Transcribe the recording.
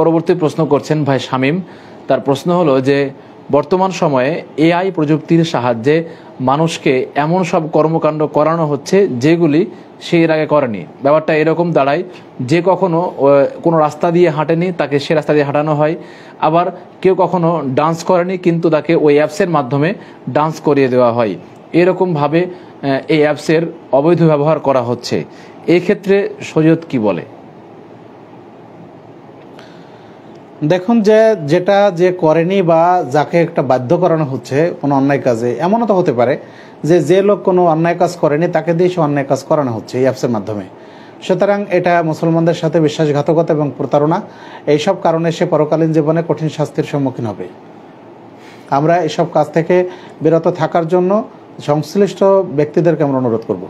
পরবর্তী প্রশ্ন করছেন ভাই শামীম তার প্রশ্ন হলো যে বর্তমান সময়ে এআই প্রযুক্তির সাহায্যে মানুষকে এমন সব কর্মকাণ্ড করানো হচ্ছে যেগুলি সে এর আগে করেনি ব্যাপারটা এরকম দাঁড়ায় যে কখনো কোনো রাস্তা দিয়ে হাঁটেনি তাকে সে রাস্তা দিয়ে হাঁটানো হয় আবার কেউ কখনো ডান্স করেনি কিন্তু তাকে ওই অ্যাপসের মাধ্যমে ডান্স করিয়ে দেওয়া হয় এরকমভাবে এই অ্যাপসের অবৈধ ব্যবহার করা হচ্ছে এক্ষেত্রে সৈয়দ কি বলে দেখুন যে যেটা যে করেনি বা যাকে একটা বাধ্য করানো হচ্ছে কোনো অন্যায় কাজে এমনও তো হতে পারে যে যে লোক কোনো অন্যায় কাজ করেনি তাকে দিয়ে সে অন্যায় কাজ করানো হচ্ছে এই অ্যাপসের মাধ্যমে সুতরাং এটা মুসলমানদের সাথে বিশ্বাসঘাতকতা এবং প্রতারণা এইসব কারণে সে পরকালীন জীবনে কঠিন শাস্তির সম্মুখীন হবে আমরা এসব কাজ থেকে বিরত থাকার জন্য সংশ্লিষ্ট ব্যক্তিদেরকে আমরা অনুরোধ করবো